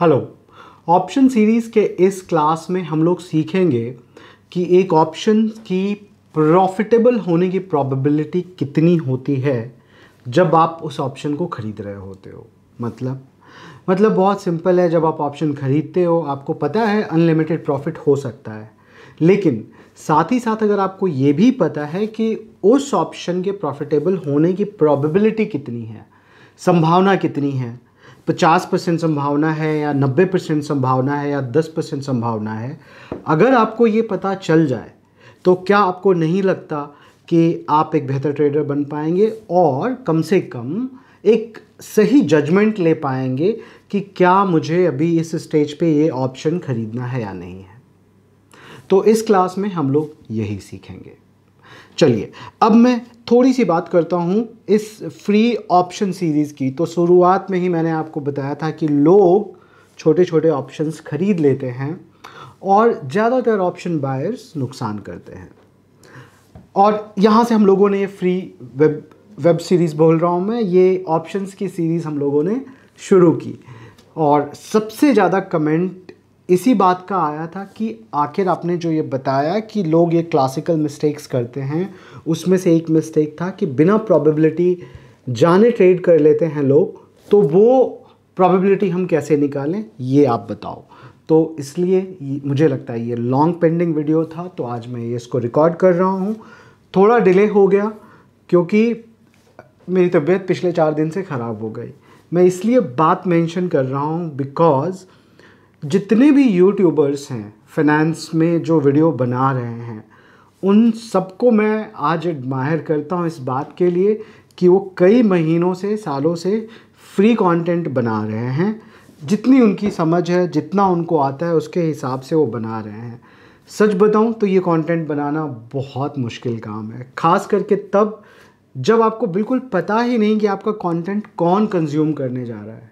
Hello option series के इस class में हम लोग सीखेंगे कि एक ऑप्शन की प्रॉफिटेबल होने की प्रॉबिलिटी कितनी होती है जब आप उस ऑप्शन को ख़रीद रहे होते हो मतलब मतलब बहुत सिंपल है जब आप ऑप्शन ख़रीदते हो आपको पता है अनलिमिटेड प्रॉफिट हो सकता है लेकिन साथ ही साथ अगर आपको ये भी पता है कि उस ऑप्शन के प्रॉफिटेबल होने की प्रॉबिलिटी कितनी है संभावना कितनी है 50 परसेंट संभावना है या 90 परसेंट संभावना है या 10 परसेंट संभावना है अगर आपको ये पता चल जाए तो क्या आपको नहीं लगता कि आप एक बेहतर ट्रेडर बन पाएंगे और कम से कम एक सही जजमेंट ले पाएंगे कि क्या मुझे अभी इस स्टेज पे ये ऑप्शन ख़रीदना है या नहीं है तो इस क्लास में हम लोग यही सीखेंगे चलिए अब मैं थोड़ी सी बात करता हूँ इस फ्री ऑप्शन सीरीज़ की तो शुरुआत में ही मैंने आपको बताया था कि लोग छोटे छोटे ऑप्शंस खरीद लेते हैं और ज़्यादातर ऑप्शन बायर्स नुकसान करते हैं और यहाँ से हम लोगों ने ये फ्री वेब वेब सीरीज़ बोल रहा हूँ मैं ये ऑप्शंस की सीरीज़ हम लोगों ने शुरू की और सबसे ज़्यादा कमेंट इसी बात का आया था कि आखिर आपने जो ये बताया कि लोग ये क्लासिकल मिस्टेक्स करते हैं उसमें से एक मिस्टेक था कि बिना प्रोबेबिलिटी जाने ट्रेड कर लेते हैं लोग तो वो प्रोबेबिलिटी हम कैसे निकालें ये आप बताओ तो इसलिए मुझे लगता है ये लॉन्ग पेंडिंग वीडियो था तो आज मैं ये इसको रिकॉर्ड कर रहा हूँ थोड़ा डिले हो गया क्योंकि मेरी तबीयत पिछले चार दिन से ख़राब हो गई मैं इसलिए बात मेंशन कर रहा हूँ बिकॉज़ जितने भी यूट्यूबर्स हैं फाइनेंस में जो वीडियो बना रहे हैं उन सबको मैं आज एडमायर करता हूँ इस बात के लिए कि वो कई महीनों से सालों से फ्री कंटेंट बना रहे हैं जितनी उनकी समझ है जितना उनको आता है उसके हिसाब से वो बना रहे हैं सच बताऊं तो ये कंटेंट बनाना बहुत मुश्किल काम है ख़ास करके तब जब आपको बिल्कुल पता ही नहीं कि आपका कंटेंट कौन कंज्यूम करने जा रहा है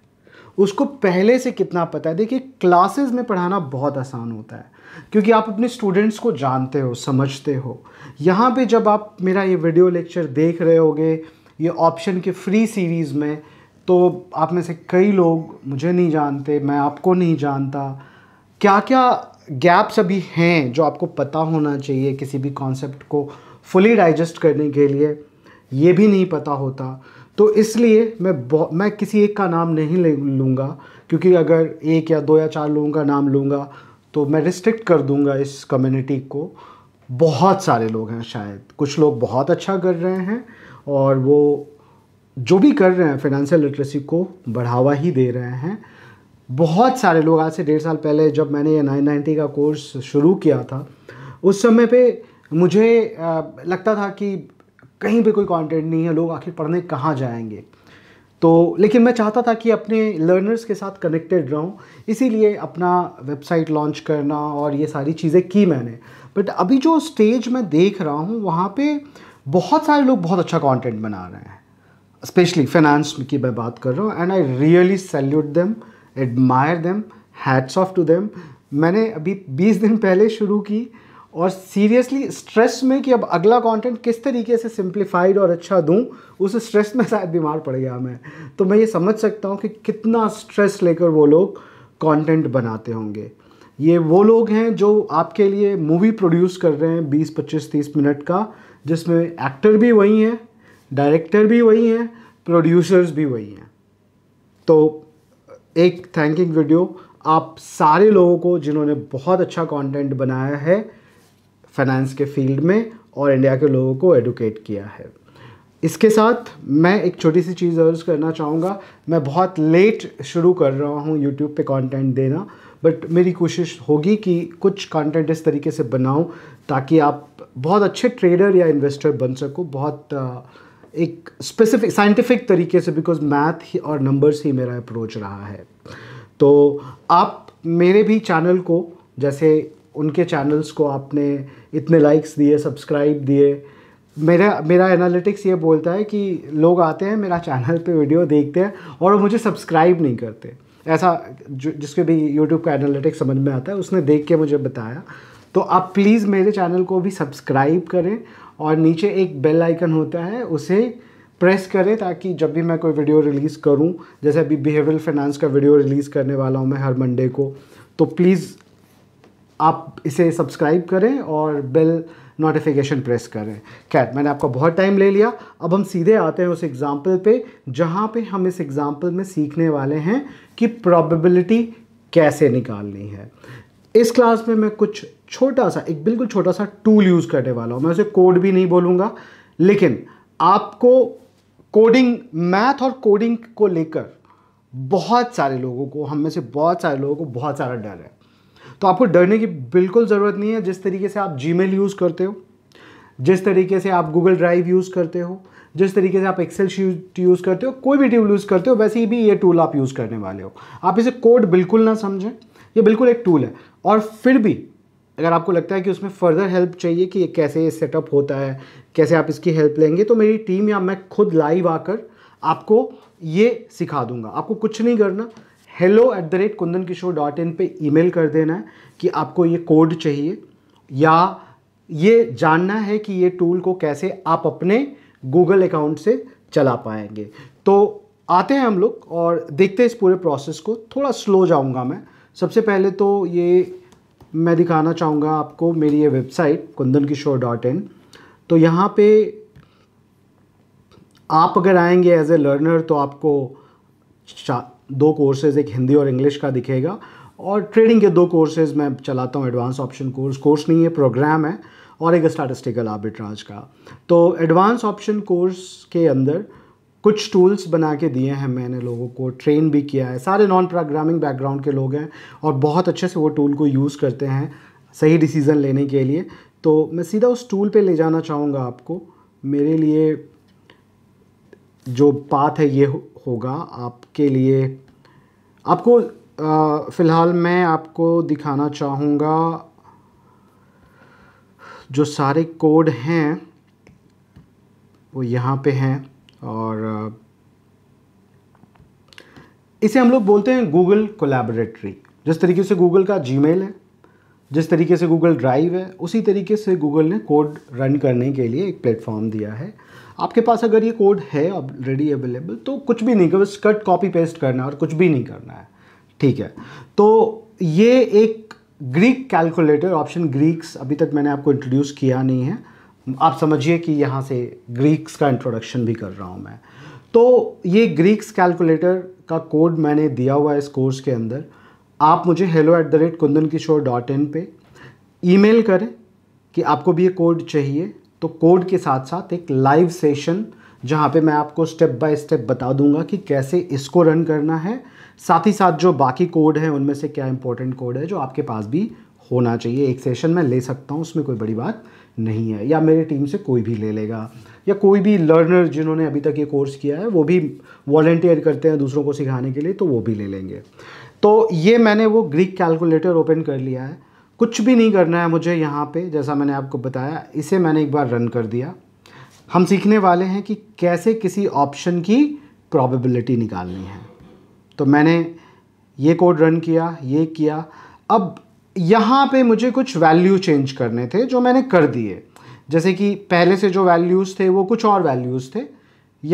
उसको पहले से कितना पता है देखिए क्लासेस में पढ़ाना बहुत आसान होता है क्योंकि आप अपने स्टूडेंट्स को जानते हो समझते हो यहाँ पे जब आप मेरा ये वीडियो लेक्चर देख रहे होगे ये ऑप्शन के फ्री सीरीज़ में तो आप में से कई लोग मुझे नहीं जानते मैं आपको नहीं जानता क्या क्या गैप्स अभी हैं जो आपको पता होना चाहिए किसी भी कॉन्सेप्ट को फुली डाइजेस्ट करने के लिए ये भी नहीं पता होता तो इसलिए मैं मैं किसी एक का नाम नहीं ले लूँगा क्योंकि अगर एक या दो या चार लोगों का नाम लूँगा तो मैं रिस्ट्रिक्ट कर दूँगा इस कम्युनिटी को बहुत सारे लोग हैं शायद कुछ लोग बहुत अच्छा कर रहे हैं और वो जो भी कर रहे हैं फिनेंशियल लिटरेसी को बढ़ावा ही दे रहे हैं बहुत सारे लोग आज से डेढ़ साल पहले जब मैंने ये नाइन नाइन्टी का कोर्स शुरू किया था उस समय पे मुझे लगता था कि कहीं पे कोई कंटेंट नहीं है लोग आखिर पढ़ने कहाँ जाएंगे तो लेकिन मैं चाहता था कि अपने लर्नर्स के साथ कनेक्टेड रहूँ इसीलिए अपना वेबसाइट लॉन्च करना और ये सारी चीज़ें की मैंने बट अभी जो स्टेज मैं देख रहा हूँ वहाँ पे बहुत सारे लोग बहुत अच्छा कंटेंट बना रहे हैं स्पेशली फाइनेंस की मैं बात कर रहा हूँ and I really salute them admire them hats off to them मैंने अभी 20 दिन पहले शुरू की और सीरियसली स्ट्रेस में कि अब अगला कंटेंट किस तरीके से सिंप्लीफाइड और अच्छा दूं उस स्ट्रेस में शायद बीमार पड़ गया मैं तो मैं ये समझ सकता हूँ कि कितना स्ट्रेस लेकर वो लोग कंटेंट बनाते होंगे ये वो लोग हैं जो आपके लिए मूवी प्रोड्यूस कर रहे हैं 20 25 30 मिनट का जिसमें एक्टर भी वही हैं डायरेक्टर भी वही हैं प्रोड्यूसर्स भी वही हैं तो एक थैंकिंग वीडियो आप सारे लोगों को जिन्होंने बहुत अच्छा कंटेंट बनाया है फाइनेंस के फील्ड में और इंडिया के लोगों को एडुकेट किया है इसके साथ मैं एक छोटी सी चीज़ अर्ज करना चाहूँगा मैं बहुत लेट शुरू कर रहा हूँ यूट्यूब पे कंटेंट देना बट मेरी कोशिश होगी कि कुछ कंटेंट इस तरीके से बनाऊँ ताकि आप बहुत अच्छे ट्रेडर या इन्वेस्टर बन सको बहुत एक स्पेसिफिक साइंटिफिक तरीके से बिकॉज मैथ ही और नंबर्स ही मेरा अप्रोच रहा है तो आप मेरे भी चैनल को जैसे उनके चैनल्स को आपने इतने लाइक्स दिए सब्सक्राइब दिए मेरा मेरा एनालिटिक्स ये बोलता है कि लोग आते हैं मेरा चैनल पे वीडियो देखते हैं और वो मुझे सब्सक्राइब नहीं करते ऐसा जो जिसके भी यूट्यूब का एनालिटिक्स समझ में आता है उसने देख के मुझे बताया तो आप प्लीज़ मेरे चैनल को भी सब्सक्राइब करें और नीचे एक बेल आइकन होता है उसे प्रेस करें ताकि जब भी मैं कोई वीडियो रिलीज़ करूं जैसे अभी बिहेवियरल फाइनेंस का वीडियो रिलीज़ करने वाला हूं मैं हर मंडे को तो प्लीज़ आप इसे सब्सक्राइब करें और बेल नोटिफिकेशन प्रेस करें खैर मैंने आपका बहुत टाइम ले लिया अब हम सीधे आते हैं उस एग्ज़ाम्पल पे जहाँ पे हम इस एग्ज़ाम्पल में सीखने वाले हैं कि प्रोबेबिलिटी कैसे निकालनी है इस क्लास में मैं कुछ छोटा सा एक बिल्कुल छोटा सा टूल यूज़ करने वाला हूँ मैं उसे कोड भी नहीं बोलूँगा लेकिन आपको कोडिंग मैथ और कोडिंग को लेकर बहुत सारे लोगों को हम में से बहुत सारे लोगों को बहुत सारा डर है तो आपको डरने की बिल्कुल ज़रूरत नहीं है जिस तरीके से आप जी यूज़ करते हो जिस तरीके से आप गूगल ड्राइव यूज़ करते हो जिस तरीके से आप एक्सेल शीट यूज़ करते हो कोई भी टूल यूज़ करते हो वैसे ही भी ये टूल आप यूज़ करने वाले हो आप इसे कोड बिल्कुल ना समझें ये बिल्कुल एक टूल है और फिर भी अगर आपको लगता है कि उसमें फर्दर हेल्प चाहिए कि ये कैसे ये सेटअप होता है कैसे आप इसकी हेल्प लेंगे तो मेरी टीम या मैं खुद लाइव आकर आपको ये सिखा दूंगा आपको कुछ नहीं करना hello at the rate Kundan Kishore dot in पर मेल कर देना है कि आपको ये कोड चाहिए या ये जानना है कि ये टूल को कैसे आप अपने गूगल अकाउंट से चला पाएंगे तो आते हैं हम लोग और देखते हैं इस पूरे प्रोसेस को थोड़ा स्लो जाऊंगा मैं सबसे पहले तो ये मैं दिखाना चाहूँगा आपको मेरी ये website Kundan Kishore dot in तो यहाँ पे आप अगर आएंगे एज ए लर्नर तो आपको दो कोर्सेज़ एक हिंदी और इंग्लिश का दिखेगा और ट्रेडिंग के दो कोर्सेज मैं चलाता हूँ एडवांस ऑप्शन कोर्स कोर्स नहीं है प्रोग्राम है और एक स्टैटिस्टिकल आर्बिट्राज का तो एडवांस ऑप्शन कोर्स के अंदर कुछ टूल्स बना के दिए हैं मैंने लोगों को ट्रेन भी किया है सारे नॉन प्रोग्रामिंग बैकग्राउंड के लोग हैं और बहुत अच्छे से वो टूल को यूज़ करते हैं सही डिसीज़न लेने के लिए तो मैं सीधा उस टूल पे ले जाना चाहूँगा आपको मेरे लिए जो पाथ है ये होगा आपके लिए आपको फ़िलहाल मैं आपको दिखाना चाहूँगा जो सारे कोड हैं वो यहाँ पे हैं और इसे हम लोग बोलते हैं गूगल कोलेबरेटरी जिस तरीके से गूगल का जीमेल है जिस तरीके से गूगल ड्राइव है उसी तरीके से गूगल ने कोड रन करने के लिए एक प्लेटफॉर्म दिया है आपके पास अगर ये कोड है ऑलरेडी अवेलेबल तो कुछ भी नहीं बस कट कॉपी पेस्ट करना है और कुछ भी नहीं करना है ठीक है तो ये एक ग्रीक कैलकुलेटर ऑप्शन ग्रीक्स अभी तक मैंने आपको इंट्रोड्यूस किया नहीं है आप समझिए कि यहाँ से ग्रीक्स का इंट्रोडक्शन भी कर रहा हूँ मैं तो ये ग्रीक्स कैलकुलेटर का कोड मैंने दिया हुआ है इस कोर्स के अंदर आप मुझे hello at the rate Kundan Kishore dot in पर ई करें कि आपको भी ये कोड चाहिए तो कोड के साथ साथ एक लाइव सेशन जहाँ पे मैं आपको स्टेप बाय स्टेप बता दूंगा कि कैसे इसको रन करना है साथ ही साथ जो बाकी कोड है उनमें से क्या इंपॉर्टेंट कोड है जो आपके पास भी होना चाहिए एक सेशन मैं ले सकता हूँ उसमें कोई बड़ी बात नहीं है या मेरी टीम से कोई भी ले लेगा या कोई भी लर्नर जिन्होंने अभी तक ये कोर्स किया है वो भी वॉल्टियर करते हैं दूसरों को सिखाने के लिए तो वो भी ले लेंगे तो ये मैंने वो ग्रीक कैलकुलेटर ओपन कर लिया है कुछ भी नहीं करना है मुझे यहाँ पे जैसा मैंने आपको बताया इसे मैंने एक बार रन कर दिया हम सीखने वाले हैं कि कैसे किसी ऑप्शन की प्रॉबिलिटी निकालनी है तो मैंने ये कोड रन किया ये किया अब यहाँ पे मुझे कुछ वैल्यू चेंज करने थे जो मैंने कर दिए जैसे कि पहले से जो वैल्यूज़ थे वो कुछ और वैल्यूज़ थे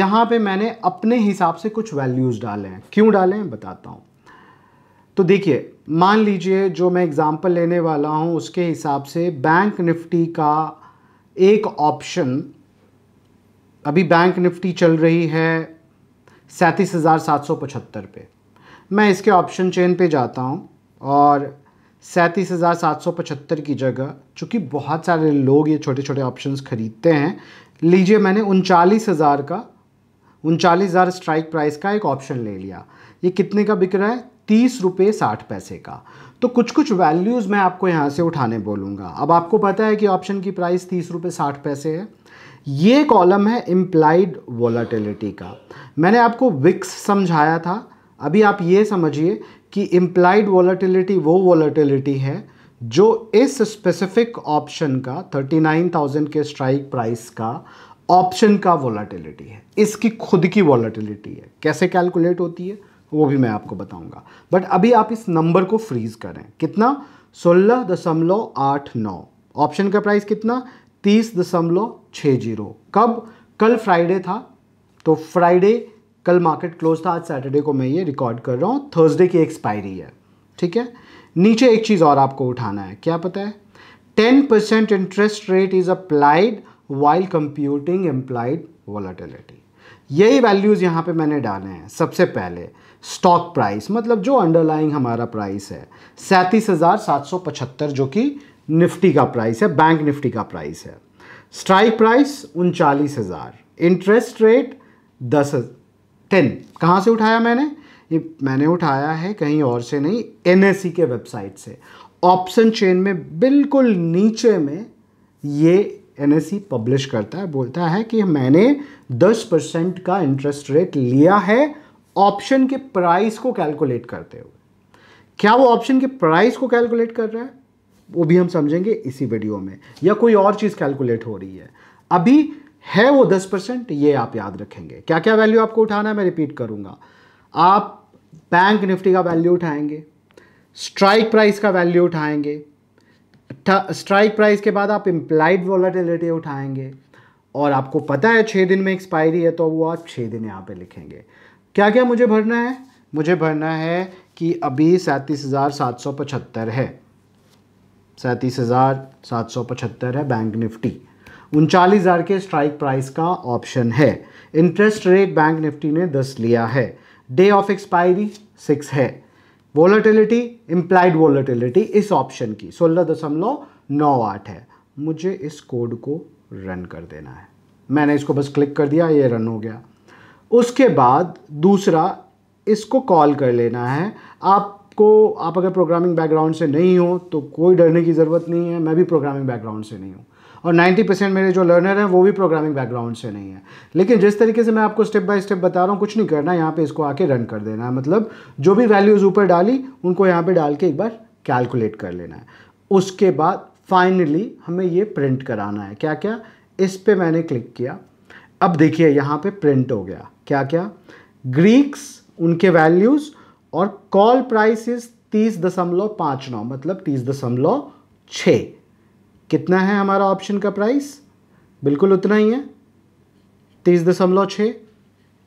यहाँ पे मैंने अपने हिसाब से कुछ वैल्यूज़ डाले हैं क्यों डाले हैं बताता हूँ तो देखिए मान लीजिए जो मैं एग्ज़ाम्पल लेने वाला हूँ उसके हिसाब से बैंक निफ्टी का एक ऑप्शन अभी बैंक निफ्टी चल रही है सैंतीस हज़ार सात सौ पचहत्तर पे मैं इसके ऑप्शन चेन पे जाता हूँ और सैंतीस हज़ार सात सौ पचहत्तर की जगह चूँकि बहुत सारे लोग ये छोटे छोटे ऑप्शंस ख़रीदते हैं लीजिए मैंने उनचालीस हज़ार का उनचालीस हज़ार स्ट्राइक प्राइस का एक ऑप्शन ले लिया ये कितने का बिक रहा है तीस रुपये साठ पैसे का तो कुछ कुछ वैल्यूज़ मैं आपको यहाँ से उठाने बोलूँगा अब आपको पता है कि ऑप्शन की प्राइस तीस रुपये साठ पैसे है ये कॉलम है इम्प्लाइड वॉलाटिलिटी का मैंने आपको विक्स समझाया था अभी आप ये समझिए कि इम्प्लाइड वॉलाटिलिटी वो वॉलाटिलिटी है जो इस स्पेसिफिक ऑप्शन का 39,000 के स्ट्राइक प्राइस का ऑप्शन का वॉलाटिलिटी है इसकी खुद की वॉलाटिलिटी है कैसे कैलकुलेट होती है वो भी मैं आपको बताऊंगा बट अभी आप इस नंबर को फ्रीज करें कितना सोलह दशमलव आठ नौ ऑप्शन का प्राइस कितना तीस दशमलव छः जीरो कब कल फ्राइडे था तो फ्राइडे कल मार्केट क्लोज था आज सैटरडे को मैं ये रिकॉर्ड कर रहा हूँ थर्सडे की एक्सपायरी है ठीक है नीचे एक चीज़ और आपको उठाना है क्या पता है ten percent interest rate is applied while computing implied volatility यही वैल्यूज़ यहाँ पे मैंने डाले हैं सबसे पहले स्टॉक प्राइस मतलब जो अंडरलाइंग हमारा प्राइस है सैंतीस हज़ार सात सौ पचहत्तर जो कि निफ्टी का प्राइस है बैंक निफ्टी का प्राइस है स्ट्राइक प्राइस उनचालीस हज़ार इंटरेस्ट रेट दस टेन कहाँ से उठाया मैंने ये मैंने उठाया है कहीं और से नहीं एन के वेबसाइट से ऑप्शन चेन में बिल्कुल नीचे में ये एन पब्लिश e करता है बोलता है कि मैंने 10 परसेंट का इंटरेस्ट रेट लिया है ऑप्शन के प्राइस को कैलकुलेट करते हुए क्या वो ऑप्शन के प्राइस को कैलकुलेट कर रहा है वो भी हम समझेंगे इसी वीडियो में या कोई और चीज़ कैलकुलेट हो रही है अभी है वो 10 परसेंट ये आप याद रखेंगे क्या क्या वैल्यू आपको उठाना है मैं रिपीट करूँगा आप बैंक निफ्टी का वैल्यू उठाएंगे स्ट्राइक प्राइस का वैल्यू उठाएंगे स्ट्राइक प्राइस के बाद आप इम्प्लाइड वॉलेटिलिटी उठाएंगे और आपको पता है छः दिन में एक्सपायरी है तो वो आप छः दिन यहाँ पे लिखेंगे क्या क्या मुझे भरना है मुझे भरना है कि अभी सैंतीस हज़ार सात सौ पचहत्तर है सैंतीस हज़ार सात सौ पचहत्तर है बैंक निफ्टी उनचालीस हज़ार के स्ट्राइक प्राइस का ऑप्शन है इंटरेस्ट रेट बैंक निफ्टी ने दस लिया है डे ऑफ एक्सपायरी सिक्स है वॉलेटिलिटी इम्प्लाइड वॉलेटिलिटी इस ऑप्शन की सोलह दशमलव नौ आठ है मुझे इस कोड को रन कर देना है मैंने इसको बस क्लिक कर दिया ये रन हो गया उसके बाद दूसरा इसको कॉल कर लेना है आपको आप अगर प्रोग्रामिंग बैकग्राउंड से नहीं हो तो कोई डरने की ज़रूरत नहीं है मैं भी प्रोग्रामिंग बैकग्राउंड से नहीं हूँ और 90 परसेंट मेरे जो लर्नर हैं वो भी प्रोग्रामिंग बैकग्राउंड से नहीं है लेकिन जिस तरीके से मैं आपको स्टेप बाय स्टेप बता रहा हूँ कुछ नहीं करना यहाँ पे इसको आके रन कर देना है मतलब जो भी वैल्यूज़ ऊपर डाली उनको यहाँ पर डाल के एक बार कैलकुलेट कर लेना है उसके बाद फाइनली हमें ये प्रिंट कराना है क्या क्या इस पर मैंने क्लिक किया अब देखिए यहाँ पर प्रिंट हो गया क्या क्या ग्रीक्स उनके वैल्यूज़ और कॉल प्राइस इज़ तीस दशमलव पाँच नौ मतलब तीस दशमलव छः कितना है हमारा ऑप्शन का प्राइस बिल्कुल उतना ही है तीस दशमलव छः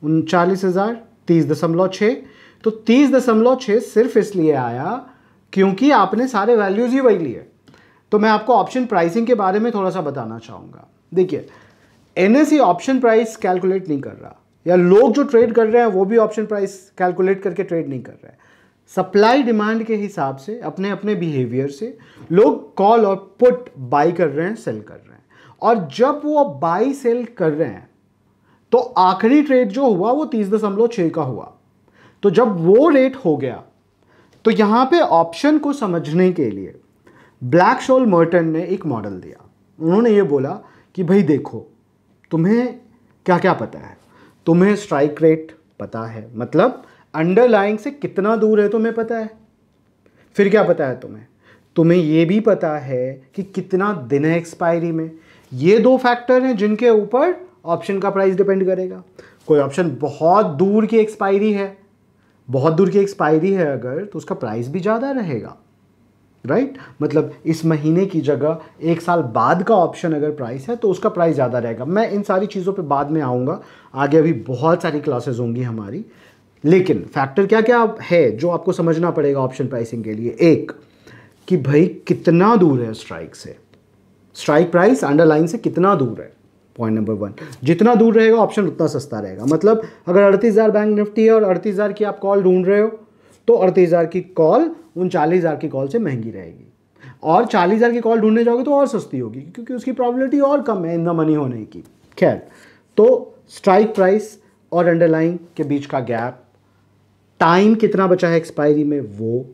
उनचालीस हज़ार तीस दशमलव छः तो तीस दशमलव छः सिर्फ इसलिए आया क्योंकि आपने सारे वैल्यूज़ ही वही लिए तो मैं आपको ऑप्शन प्राइसिंग के बारे में थोड़ा सा बताना चाहूँगा देखिए एन ऑप्शन प्राइस कैलकुलेट नहीं कर रहा या लोग जो ट्रेड कर रहे हैं वो भी ऑप्शन प्राइस कैलकुलेट करके ट्रेड नहीं कर रहे हैं सप्लाई डिमांड के हिसाब से अपने अपने बिहेवियर से लोग कॉल और पुट बाई कर रहे हैं सेल कर रहे हैं और जब वो बाई सेल कर रहे हैं तो आखिरी ट्रेड जो हुआ वो तीस दशमलव छः का हुआ तो जब वो रेट हो गया तो यहाँ पे ऑप्शन को समझने के लिए ब्लैक शोल मर्टन ने एक मॉडल दिया उन्होंने ये बोला कि भाई देखो तुम्हें क्या क्या पता है तुम्हें स्ट्राइक रेट पता है मतलब अंडरलाइंग से कितना दूर है तुम्हें पता है फिर क्या पता है तुम्हें तुम्हें ये भी पता है कि कितना दिन है एक्सपायरी में ये दो फैक्टर हैं जिनके ऊपर ऑप्शन का प्राइस डिपेंड करेगा कोई ऑप्शन बहुत दूर की एक्सपायरी है बहुत दूर की एक्सपायरी है अगर तो उसका प्राइस भी ज़्यादा रहेगा राइट right? मतलब इस महीने की जगह एक साल बाद का ऑप्शन अगर प्राइस है तो उसका प्राइस ज़्यादा रहेगा मैं इन सारी चीज़ों पे बाद में आऊँगा आगे अभी बहुत सारी क्लासेस होंगी हमारी लेकिन फैक्टर क्या क्या है जो आपको समझना पड़ेगा ऑप्शन प्राइसिंग के लिए एक कि भाई कितना दूर है स्ट्राइक से स्ट्राइक प्राइस अंडरलाइन से कितना दूर है पॉइंट नंबर वन जितना दूर रहेगा ऑप्शन उतना सस्ता रहेगा मतलब अगर अड़तीस हज़ार बैंक निफ्टी है और अड़तीस हज़ार की आप कॉल ढूंढ रहे हो तो अड़तीस हज़ार की कॉल उन चालीस हज़ार की कॉल से महंगी रहेगी और चालीस हज़ार की कॉल ढूंढने जाओगे तो और सस्ती होगी क्योंकि उसकी प्रॉबिलिटी और कम है इन द मनी होने की खैर तो स्ट्राइक प्राइस और अंडरलाइन के बीच का गैप टाइम कितना बचा है एक्सपायरी में वो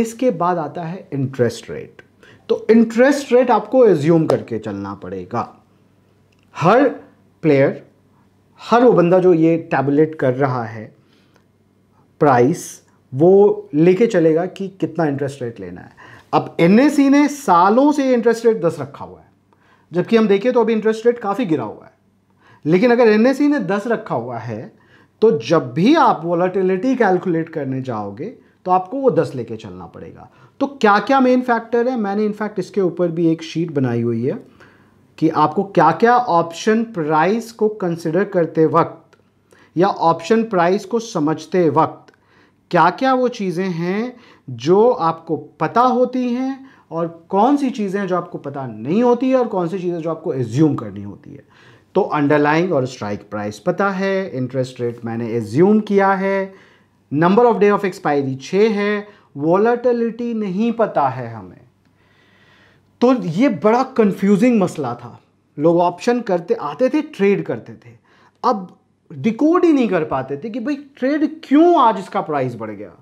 इसके बाद आता है इंटरेस्ट रेट तो इंटरेस्ट रेट आपको एज्यूम करके चलना पड़ेगा हर प्लेयर हर वो बंदा जो ये टैबलेट कर रहा है प्राइस वो लेके चलेगा कि कितना इंटरेस्ट रेट लेना है अब एन ने सालों से इंटरेस्ट रेट दस रखा हुआ है जबकि हम देखें तो अभी इंटरेस्ट रेट काफ़ी गिरा हुआ है लेकिन अगर एन ने दस रखा हुआ है तो जब भी आप वॉलेटिलिटी कैलकुलेट करने जाओगे तो आपको वो दस लेके चलना पड़ेगा तो क्या क्या मेन फैक्टर है मैंने इनफैक्ट इसके ऊपर भी एक शीट बनाई हुई है कि आपको क्या क्या ऑप्शन प्राइस को कंसिडर करते वक्त या ऑप्शन प्राइस को समझते वक्त क्या क्या वो चीज़ें हैं जो आपको पता होती हैं और कौन सी चीज़ें जो आपको पता नहीं होती है और कौन सी चीज़ें जो आपको एज्यूम करनी होती है तो अंडरलाइंग और स्ट्राइक प्राइस पता है इंटरेस्ट रेट मैंने एज्यूम किया है number of day of expiry छः है वॉलेटिलिटी नहीं पता है हमें तो ये बड़ा कंफ्यूजिंग मसला था लोग ऑप्शन करते आते थे ट्रेड करते थे अब डिकोड ही नहीं कर पाते थे कि भाई ट्रेड क्यों आज इसका प्राइस बढ़ गया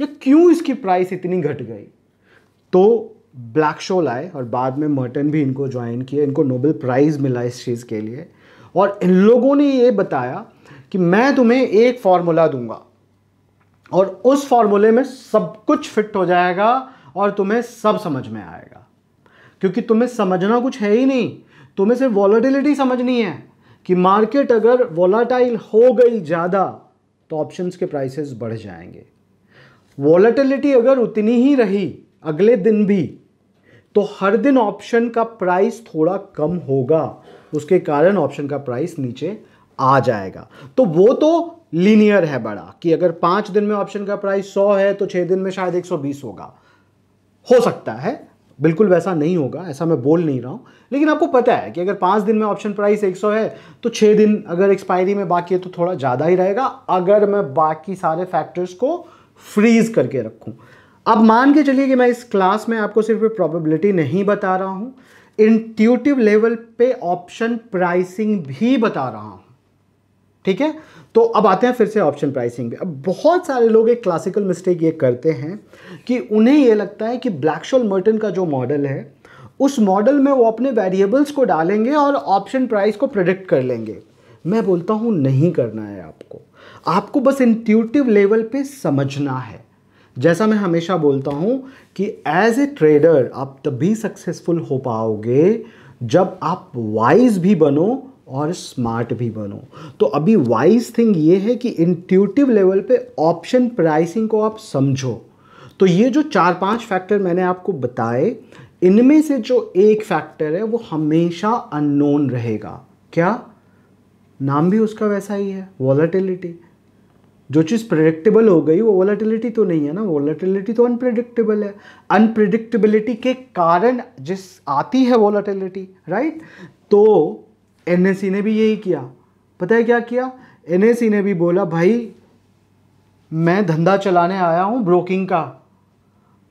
या क्यों इसकी प्राइस इतनी घट गई तो ब्लैक शोल आए और बाद में मर्टन भी इनको ज्वाइन किया इनको नोबेल प्राइज़ मिला इस चीज़ के लिए और इन लोगों ने ये बताया कि मैं तुम्हें एक फार्मूला दूंगा और उस फार्मूले में सब कुछ फिट हो जाएगा और तुम्हें सब समझ में आएगा क्योंकि तुम्हें समझना कुछ है ही नहीं तुम्हें सिर्फ वॉलेटिलिटी समझनी है कि मार्केट अगर वॉलाटाइल हो गई ज़्यादा तो ऑप्शंस के प्राइसेस बढ़ जाएंगे वॉलेटिलिटी अगर उतनी ही रही अगले दिन भी तो हर दिन ऑप्शन का प्राइस थोड़ा कम होगा उसके कारण ऑप्शन का प्राइस नीचे आ जाएगा तो वो तो लीनियर है बड़ा कि अगर पांच दिन में ऑप्शन का प्राइस सौ है तो छह दिन में शायद एक सौ बीस होगा हो सकता है बिल्कुल वैसा नहीं होगा ऐसा मैं बोल नहीं रहा हूं लेकिन आपको पता है कि अगर पांच दिन में ऑप्शन प्राइस सौ है तो छह दिन अगर एक्सपायरी में बाकी है तो थोड़ा ज़्यादा ही रहेगा अगर मैं बाकी सारे फैक्टर्स को फ्रीज करके रखूं अब मान के चलिए कि मैं इस क्लास में आपको सिर्फ प्रोबेबिलिटी नहीं बता रहा हूँ इंट्यूटिव लेवल पे ऑप्शन प्राइसिंग भी बता रहा हूँ ठीक है तो अब आते हैं फिर से ऑप्शन प्राइसिंग पे अब बहुत सारे लोग एक क्लासिकल मिस्टेक ये करते हैं कि उन्हें ये लगता है कि ब्लैकशॉल मर्टन का जो मॉडल है उस मॉडल में वो अपने वेरिएबल्स को डालेंगे और ऑप्शन प्राइस को प्रोडिक्ट कर लेंगे मैं बोलता हूँ नहीं करना है आपको आपको बस इंट्यूटिव लेवल पर समझना है जैसा मैं हमेशा बोलता हूँ कि एज ए ट्रेडर आप तभी सक्सेसफुल हो पाओगे जब आप वाइज भी बनो और स्मार्ट भी बनो तो अभी वाइज थिंग ये है कि इंट्यूटिव लेवल पे ऑप्शन प्राइसिंग को आप समझो तो ये जो चार पांच फैक्टर मैंने आपको बताए इनमें से जो एक फैक्टर है वो हमेशा अननोन रहेगा क्या नाम भी उसका वैसा ही है वॉलेटिलिटी जो चीज़ प्रेडिक्टेबल हो गई वो वॉलेटिलिटी तो नहीं है ना वॉलेटिलिटी तो अनप्रेडिक्टेबल है अनप्रेडिक्टेबिलिटी के कारण जिस आती है वॉलेटिलिटी राइट तो एन ने भी यही किया पता है क्या किया एन ने भी बोला भाई मैं धंधा चलाने आया हूँ ब्रोकिंग का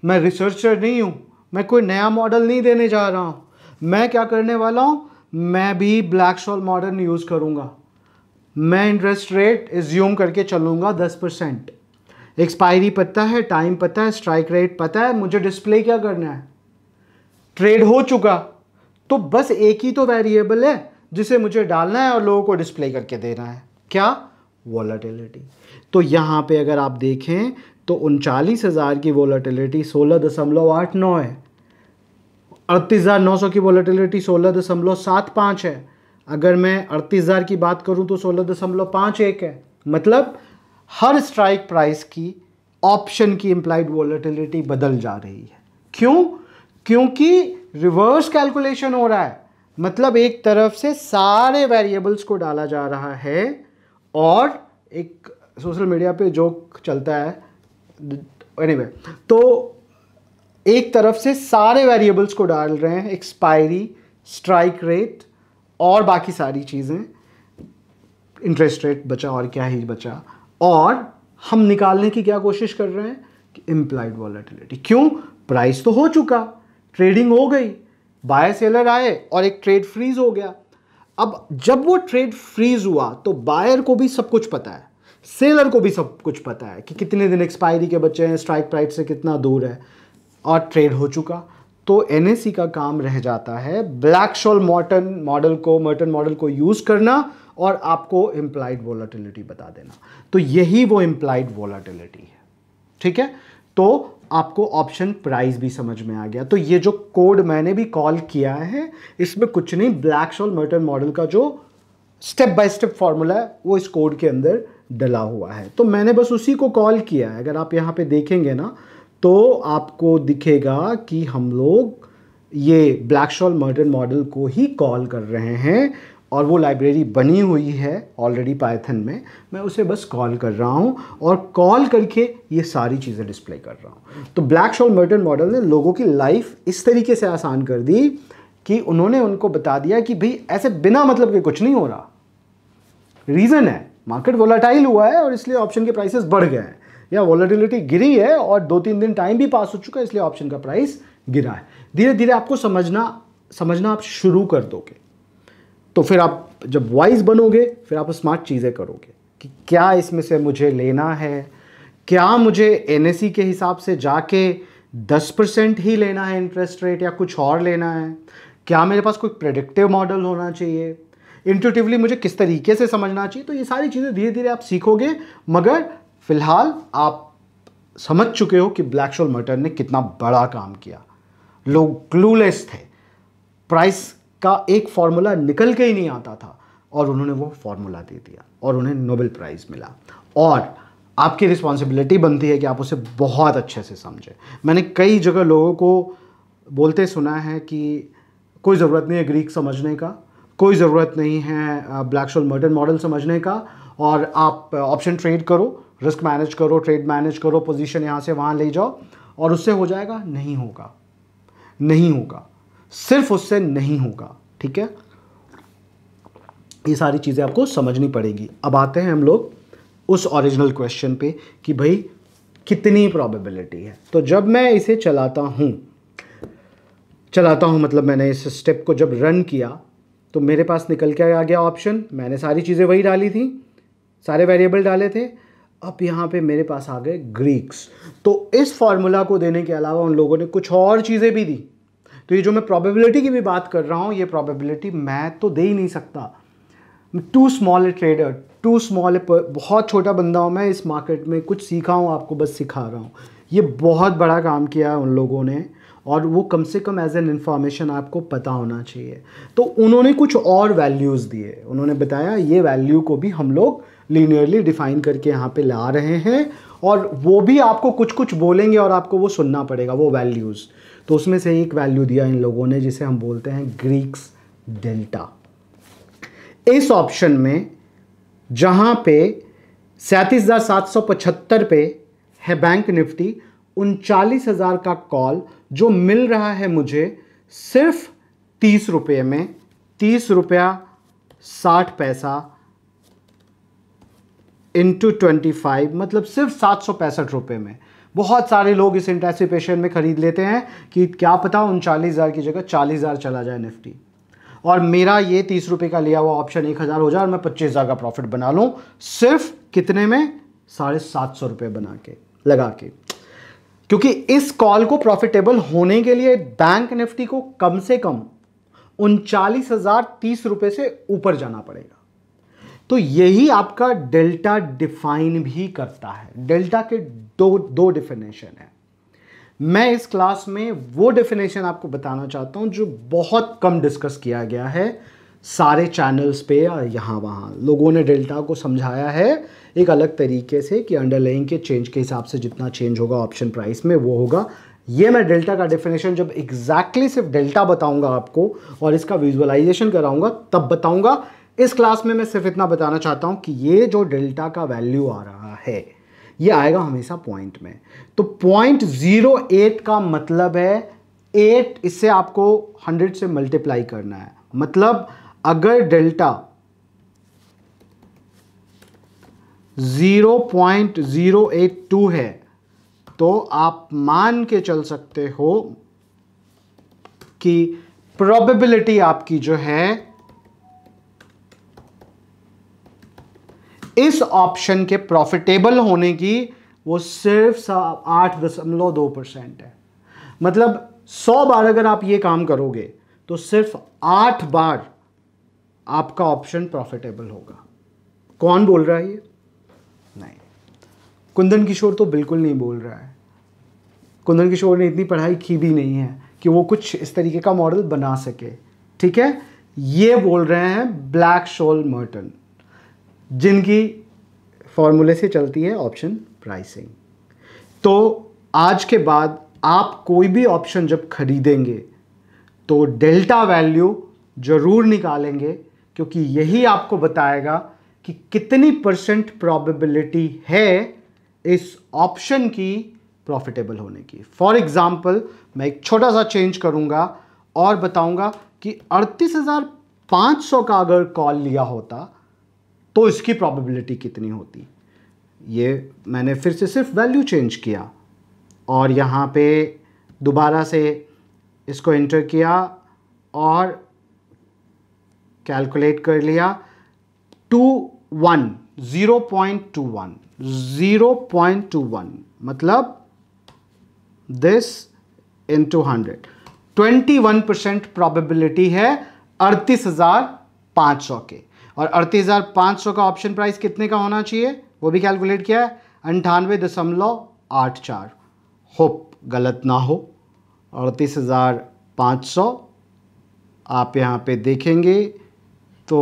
मैं रिसर्चर नहीं हूँ मैं कोई नया मॉडल नहीं देने जा रहा हूँ मैं क्या करने वाला हूँ मैं भी ब्लैक शॉल मॉडल यूज़ करूँगा मैं इंटरेस्ट रेट एज्यूम करके चलूँगा दस परसेंट एक्सपायरी पता है टाइम पता है स्ट्राइक रेट पता है मुझे डिस्प्ले क्या करना है ट्रेड हो चुका तो बस एक ही तो वेरिएबल है जिसे मुझे डालना है और लोगों को डिस्प्ले करके देना है क्या वॉलाटिलिटी तो यहाँ पे अगर आप देखें तो उनचालीस हज़ार की वॉलाटिलिटी सोलह दशमलव आठ नौ है अड़तीस हज़ार नौ सौ की वॉलाटिलिटी सोलह दशमलव सात पाँच है अगर मैं अड़तीस हज़ार की बात करूं तो सोलह दशमलव पाँच एक है मतलब हर स्ट्राइक प्राइस की ऑप्शन की इम्प्लाइड वॉलेटिलिटी बदल जा रही है क्यों क्योंकि रिवर्स कैलकुलेशन हो रहा है मतलब एक तरफ से सारे वेरिएबल्स को डाला जा रहा है और एक सोशल मीडिया पे जोक चलता है एनीवे anyway, तो एक तरफ से सारे वेरिएबल्स को डाल रहे हैं एक्सपायरी स्ट्राइक रेट और बाकी सारी चीज़ें इंटरेस्ट रेट बचा और क्या ही बचा और हम निकालने की क्या कोशिश कर रहे हैं कि इम्प्लाइड वॉलेटिलिटी क्यों प्राइस तो हो चुका ट्रेडिंग हो गई बाय सेलर आए और एक ट्रेड फ्रीज हो गया अब जब वो ट्रेड फ्रीज हुआ तो बायर को भी सब कुछ पता है सेलर को भी सब कुछ पता है कि कितने दिन एक्सपायरी के बच्चे हैं स्ट्राइक प्राइस से कितना दूर है और ट्रेड हो चुका तो एन का काम रह जाता है ब्लैक शॉल मॉर्टन मॉडल को मर्टन मॉडल को यूज़ करना और आपको इम्प्लाइड वोलाटिलिटी बता देना तो यही वो इम्प्लाइड वोलाटिलिटी है ठीक है तो आपको ऑप्शन प्राइस भी समझ में आ गया तो ये जो कोड मैंने भी कॉल किया है इसमें कुछ नहीं ब्लैक शॉल मर्टन मॉडल का जो स्टेप बाय स्टेप फॉर्मूला है वो इस कोड के अंदर डला हुआ है तो मैंने बस उसी को कॉल किया है अगर आप यहाँ पे देखेंगे ना तो आपको दिखेगा कि हम लोग ये ब्लैक शॉल मर्डर मॉडल को ही कॉल कर रहे हैं और वो लाइब्रेरी बनी हुई है ऑलरेडी पाइथन में मैं उसे बस कॉल कर रहा हूँ और कॉल करके ये सारी चीज़ें डिस्प्ले कर रहा हूँ तो ब्लैक शॉल मर्डर मॉडल ने लोगों की लाइफ इस तरीके से आसान कर दी कि उन्होंने उनको बता दिया कि भाई ऐसे बिना मतलब के कुछ नहीं हो रहा रीज़न है मार्केट वोलाटाइल हुआ है और इसलिए ऑप्शन के प्राइसेस बढ़ गए हैं या वॉलेटिलिटी गिरी है और दो तीन दिन टाइम भी पास हो चुका है इसलिए ऑप्शन का प्राइस गिरा है धीरे धीरे आपको समझना समझना आप शुरू कर दोगे तो फिर आप जब वाइज बनोगे फिर आप स्मार्ट चीज़ें करोगे कि क्या इसमें से मुझे लेना है क्या मुझे एन के हिसाब से जाके दस परसेंट ही लेना है इंटरेस्ट रेट या कुछ और लेना है क्या मेरे पास कोई प्रेडिक्टिव मॉडल होना चाहिए इंटूटिवली मुझे किस तरीके से समझना चाहिए तो ये सारी चीज़ें धीरे धीरे आप सीखोगे मगर फिलहाल आप समझ चुके हो कि ब्लैक शोल मर्टर ने कितना बड़ा काम किया लोग क्लूलेस थे प्राइस का एक फार्मूला निकल के ही नहीं आता था और उन्होंने वो फार्मूला दे दिया और उन्हें नोबेल प्राइज़ मिला और आपकी रिस्पॉन्सिबिलिटी बनती है कि आप उसे बहुत अच्छे से समझें मैंने कई जगह लोगों को बोलते सुना है कि कोई ज़रूरत नहीं है ग्रीक समझने का कोई ज़रूरत नहीं है ब्लैक शोल मर्डर मॉडल समझने का और आप ऑप्शन ट्रेड करो रिस्क मैनेज करो ट्रेड मैनेज करो पोजीशन यहाँ से वहाँ ले जाओ और उससे हो जाएगा नहीं होगा नहीं होगा सिर्फ उससे नहीं होगा ठीक है ये सारी चीज़ें आपको समझनी पड़ेगी अब आते हैं हम लोग उस ओरिजिनल क्वेश्चन पे कि भाई कितनी प्रॉबेबिलिटी है तो जब मैं इसे चलाता हूँ चलाता हूँ मतलब मैंने इस स्टेप को जब रन किया तो मेरे पास निकल के आ गया ऑप्शन मैंने सारी चीज़ें वही डाली थी सारे वेरिएबल डाले थे अब यहाँ पे मेरे पास आ गए ग्रीक्स तो इस फार्मूला को देने के अलावा उन लोगों ने कुछ और चीज़ें भी दी तो ये जो मैं प्रोबेबिलिटी की भी बात कर रहा हूँ ये प्रोबेबिलिटी मैं तो दे ही नहीं सकता too small a trader too small a बहुत छोटा बंदा हूँ मैं इस मार्केट में कुछ सीखा हूँ आपको बस सिखा रहा हूँ ये बहुत बड़ा काम किया है उन लोगों ने और वो कम से कम एज एन इन्फॉर्मेशन आपको पता होना चाहिए तो उन्होंने कुछ और वैल्यूज़ दिए उन्होंने बताया ये वैल्यू को भी हम लोग लीनियरली डिफाइन करके यहाँ पे ला रहे हैं और वो भी आपको कुछ कुछ बोलेंगे और आपको वो सुनना पड़ेगा वो वैल्यूज़ तो उसमें से एक वैल्यू दिया इन लोगों ने जिसे हम बोलते हैं ग्रीक्स डेल्टा इस ऑप्शन में जहाँ पे सैंतीस हज़ार सात सौ पचहत्तर पे है बैंक निफ्टी उनचालीस हज़ार का कॉल जो मिल रहा है मुझे सिर्फ तीस रुपये में तीस रुपया साठ पैसा इंटू ट्वेंटी फाइव मतलब सिर्फ सात सौ पैंसठ रुपये में बहुत सारे लोग इस इंटेसिपेशन में ख़रीद लेते हैं कि क्या पता उन चालीस हज़ार की जगह चालीस हज़ार चला जाए निफ्टी और मेरा ये तीस रुपये का लिया हुआ ऑप्शन एक हज़ार हो जाए और मैं पच्चीस हज़ार का प्रॉफिट बना लूँ सिर्फ कितने में साढ़े सात सौ रुपये बना के लगा के क्योंकि इस कॉल को प्रॉफिटेबल होने के लिए बैंक निफ्टी को कम से कम उनचालीस हज़ार तीस रुपये से ऊपर जाना पड़ेगा तो यही आपका डेल्टा डिफाइन भी करता है डेल्टा के दो दो डिफिनेशन है मैं इस क्लास में वो डेफिनेशन आपको बताना चाहता हूँ जो बहुत कम डिस्कस किया गया है सारे चैनल्स पे और यहाँ वहाँ लोगों ने डेल्टा को समझाया है एक अलग तरीके से कि अंडरलाइन के चेंज के हिसाब से जितना चेंज होगा ऑप्शन प्राइस में वो होगा ये मैं डेल्टा का डेफिनेशन जब एग्जैक्टली exactly सिर्फ डेल्टा बताऊंगा आपको और इसका विजुअलाइजेशन कराऊंगा तब बताऊंगा इस क्लास में मैं सिर्फ इतना बताना चाहता हूँ कि ये जो डेल्टा का वैल्यू आ रहा है ये आएगा हमेशा पॉइंट में तो पॉइंट ज़ीरो एट का मतलब है एट इससे आपको हंड्रेड से मल्टीप्लाई करना है मतलब अगर delta zero point zero eight two है तो आप मान के चल सकते हो कि प्रोबेबिलिटी आपकी जो है इस ऑप्शन के प्रॉफिटेबल होने की वो सिर्फ आठ दशमलव दो परसेंट है मतलब सौ बार अगर आप ये काम करोगे तो सिर्फ आठ बार आपका ऑप्शन प्रॉफिटेबल होगा कौन बोल रहा है ये नहीं कुंदन किशोर तो बिल्कुल नहीं बोल रहा है कुंदन किशोर ने इतनी पढ़ाई की भी नहीं है कि वो कुछ इस तरीके का मॉडल बना सके ठीक है ये बोल रहे हैं ब्लैक शोल मर्टन जिनकी फॉर्मूले से चलती है ऑप्शन प्राइसिंग तो आज के बाद आप कोई भी ऑप्शन जब खरीदेंगे तो डेल्टा वैल्यू ज़रूर निकालेंगे क्योंकि यही आपको बताएगा कि कितनी परसेंट प्रॉबिलिटी है इस ऑप्शन की प्रॉफिटेबल होने की फॉर एग्ज़ाम्पल मैं एक छोटा सा चेंज करूँगा और बताऊँगा कि अड़तीस हज़ार पाँच सौ का अगर कॉल लिया होता तो इसकी प्रॉबिलिटी कितनी होती ये मैंने फिर से सिर्फ वैल्यू चेंज किया और यहाँ पे दोबारा से इसको इंटर किया और कैलकुलेट कर लिया two one zero point two one zero point two one मतलब this into hundred twenty one percent probability है अड़तीस हज़ार पाँच सौ के और अड़तीस हज़ार पाँच सौ का ऑप्शन प्राइस कितने का होना चाहिए वो भी कैलकुलेट किया है अंठानवे दशमलव आठ चार होप गलत ना हो अड़तीस हज़ार पाँच सौ आप यहाँ पे देखेंगे तो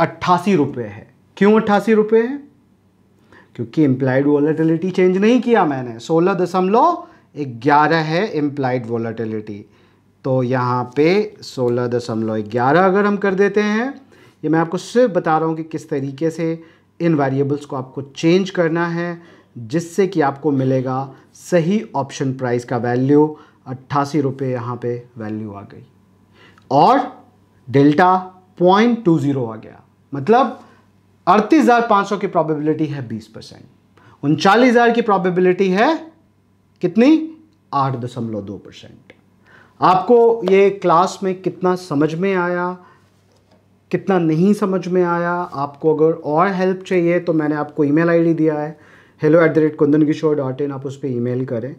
अट्ठासी रुपये है क्यों अट्ठासी रुपये है क्योंकि एम्प्लाइड वॉलेटिलिटी चेंज नहीं किया मैंने सोलह दशमलव ग्यारह है एम्प्लाइड वॉलेटिलिटी तो यहाँ पे सोलह दशमलव ग्यारह अगर हम कर देते हैं ये मैं आपको सिर्फ बता रहा हूँ कि किस तरीके से इन वेरिएबल्स को आपको चेंज करना है जिससे कि आपको मिलेगा सही ऑप्शन प्राइस का वैल्यू अट्ठासी रुपये यहाँ पर वैल्यू आ गई और डेल्टा पॉइंट टू ज़ीरो आ गया मतलब अड़तीस हज़ार पाँच सौ की प्रोबेबिलिटी है बीस परसेंट उनचालीस हज़ार की प्रोबेबिलिटी है कितनी आठ दशमलव दो परसेंट आपको ये क्लास में कितना समझ में आया कितना नहीं समझ में आया आपको अगर और हेल्प चाहिए तो मैंने आपको ईमेल आईडी दिया है hello at the rate Kundan Kishore dot in आप उस पर ई करें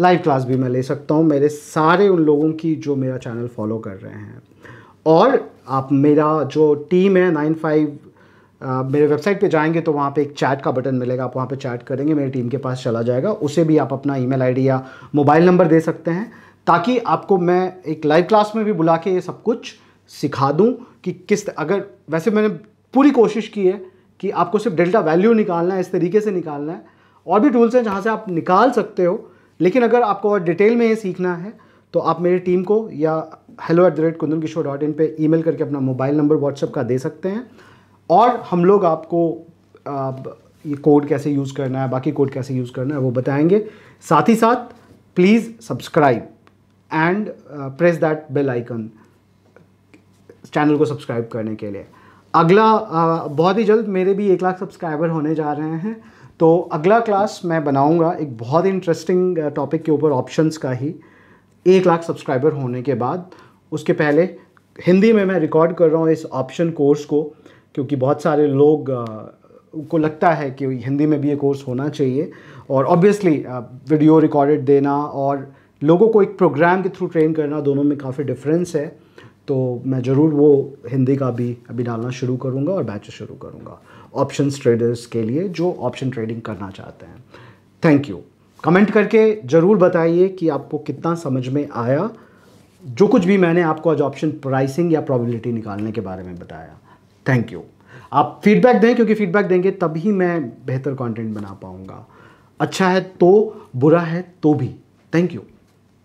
लाइव क्लास भी मैं ले सकता हूँ मेरे सारे उन लोगों की जो मेरा चैनल फॉलो कर रहे हैं और आप मेरा जो टीम है नाइन फाइव मेरे वेबसाइट पे जाएंगे तो वहाँ पे एक चैट का बटन मिलेगा आप वहाँ पे चैट करेंगे मेरी टीम के पास चला जाएगा उसे भी आप अपना ईमेल आईडी या मोबाइल नंबर दे सकते हैं ताकि आपको मैं एक लाइव क्लास में भी बुला के ये सब कुछ सिखा दूँ कि किस अगर वैसे मैंने पूरी कोशिश की है कि आपको सिर्फ डेल्टा वैल्यू निकालना है इस तरीके से निकालना है और भी टूल्स हैं जहाँ से आप निकाल सकते हो लेकिन अगर आपको और डिटेल में ये सीखना है तो आप मेरी टीम को या hello at the rate Kundan Kishore dot in पर ई करके अपना मोबाइल नंबर व्हाट्सअप का दे सकते हैं और हम लोग आपको आप ये कोड कैसे यूज़ करना है बाकी कोड कैसे यूज़ करना है वो बताएंगे साथ ही साथ please subscribe and press that bell icon channel को सब्सक्राइब करने के लिए अगला uh, बहुत ही जल्द मेरे भी एक लाख सब्सक्राइबर होने जा रहे हैं तो अगला क्लास मैं बनाऊंगा एक बहुत इंटरेस्टिंग टॉपिक uh, के ऊपर ऑप्शंस का ही एक लाख सब्सक्राइबर होने के बाद उसके पहले हिंदी में मैं रिकॉर्ड कर रहा हूँ इस ऑप्शन कोर्स को क्योंकि बहुत सारे लोग uh, को लगता है कि हिंदी में भी ये कोर्स होना चाहिए और ऑब्वियसली वीडियो रिकॉर्डेड देना और लोगों को एक प्रोग्राम के थ्रू ट्रेन करना दोनों में काफ़ी डिफरेंस है तो मैं ज़रूर वो हिंदी का भी अभी डालना शुरू करूँगा और बैचेस शुरू करूँगा ऑप्शन ट्रेडर्स के लिए जो ऑप्शन ट्रेडिंग करना चाहते हैं थैंक यू कमेंट करके ज़रूर बताइए कि आपको कितना समझ में आया जो कुछ भी मैंने आपको आज ऑप्शन प्राइसिंग या प्रोबेबिलिटी निकालने के बारे में बताया थैंक यू आप फीडबैक दें क्योंकि फीडबैक देंगे तभी मैं बेहतर कंटेंट बना पाऊँगा अच्छा है तो बुरा है तो भी थैंक यू